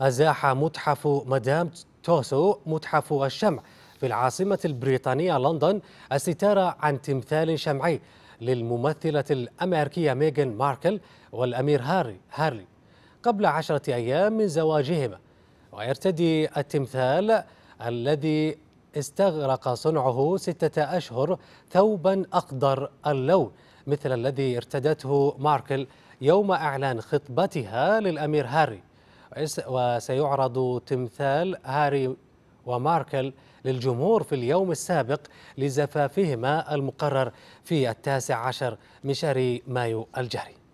أزاح متحف مدام توسو متحف الشمع في العاصمة البريطانية لندن الستارة عن تمثال شمعي للممثلة الأمريكية ميغان ماركل والأمير هاري هارلي قبل عشرة أيام من زواجهما ويرتدي التمثال الذي استغرق صنعه ستة أشهر ثوبا أخضر اللون مثل الذي ارتدته ماركل يوم إعلان خطبتها للأمير هاري وسيعرض تمثال هاري وماركل للجمهور في اليوم السابق لزفافهما المقرر في التاسع عشر من شهر مايو الجاري